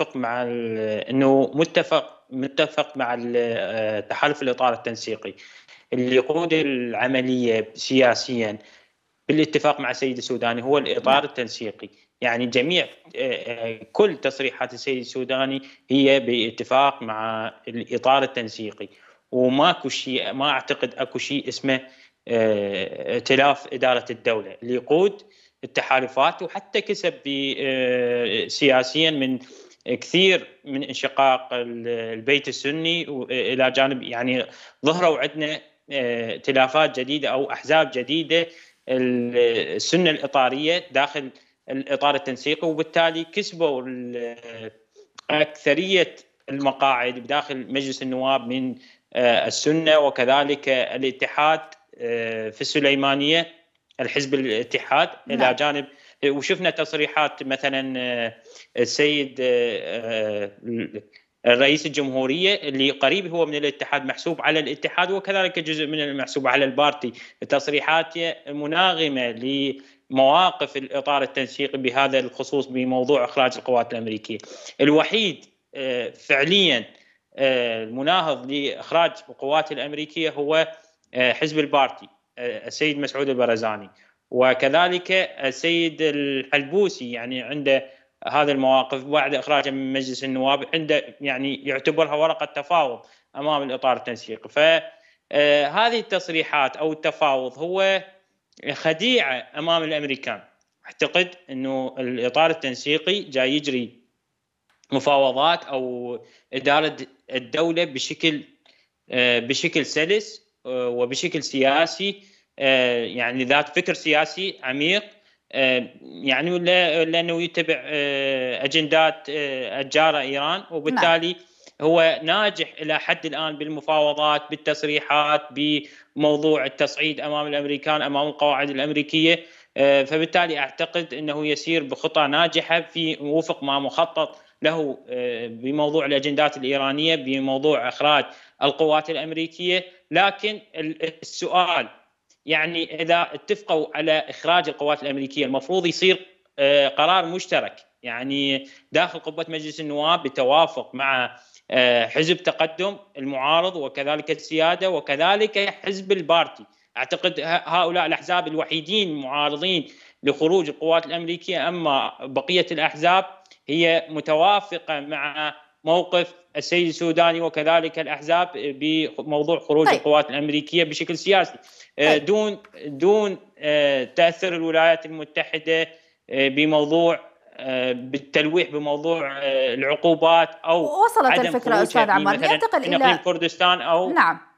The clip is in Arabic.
متفق مع انه متفق متفق مع تحالف الاطار التنسيقي اللي يقود العمليه سياسيا بالاتفاق مع السيد السوداني هو الاطار نعم. التنسيقي يعني جميع آه، آه، كل تصريحات السيد السوداني هي باتفاق مع الاطار التنسيقي وماكو شيء ما اعتقد اكو شيء اسمه آه، ائتلاف اداره الدوله اللي يقود التحالفات وحتى كسب سياسيا من كثير من انشقاق البيت السني الى جانب يعني ظهروا عندنا ائتلافات آه، جديده او احزاب جديده السنه الاطاريه داخل الاطار التنسيقي وبالتالي كسبوا اكثريه المقاعد بداخل مجلس النواب من آه، السنه وكذلك الاتحاد آه، في السليمانيه الحزب الاتحاد الى نعم. جانب إيه، وشفنا تصريحات مثلا آه، السيد آه، آه، رئيس الجمهورية اللي قريب هو من الاتحاد محسوب على الاتحاد وكذلك جزء من المحسوب على البارتي تصريحاته مناغمة لمواقف الإطار التنسيقي بهذا الخصوص بموضوع إخراج القوات الأمريكية الوحيد فعليا المناهض لإخراج القوات الأمريكية هو حزب البارتي السيد مسعود البرزاني وكذلك السيد الحلبوسي يعني عنده هذه المواقف بعد اخراجه من مجلس النواب عنده يعني يعتبرها ورقه تفاوض امام الاطار التنسيقي فهذه آه، التصريحات او التفاوض هو خديعه امام الامريكان اعتقد انه الاطار التنسيقي جاي يجري مفاوضات او اداره الدوله بشكل آه، بشكل سلس آه، وبشكل سياسي آه، يعني ذات فكر سياسي عميق آه، يعني ولا لانه يتبع آه، اجندات الجاره ايران وبالتالي نعم. هو ناجح الى حد الان بالمفاوضات بالتصريحات بموضوع التصعيد امام الامريكان امام القواعد الامريكيه فبالتالي اعتقد انه يسير بخطى ناجحه في وفق ما مخطط له بموضوع الاجندات الايرانيه بموضوع اخراج القوات الامريكيه لكن السؤال يعني اذا اتفقوا على اخراج القوات الامريكيه المفروض يصير آه، قرار مشترك يعني داخل قبه مجلس النواب بتوافق مع آه، حزب تقدم المعارض وكذلك السياده وكذلك حزب البارتي اعتقد هؤلاء الاحزاب الوحيدين المعارضين لخروج القوات الامريكيه اما بقيه الاحزاب هي متوافقه مع موقف السيد السوداني وكذلك الاحزاب بموضوع خروج طيب. القوات الامريكيه بشكل سياسي آه، طيب. دون دون آه، تاثر الولايات المتحده آه، بموضوع بالتلويح بموضوع العقوبات او وصلت عدم الفكره استاذ عمار ننتقل الى كردستان او نعم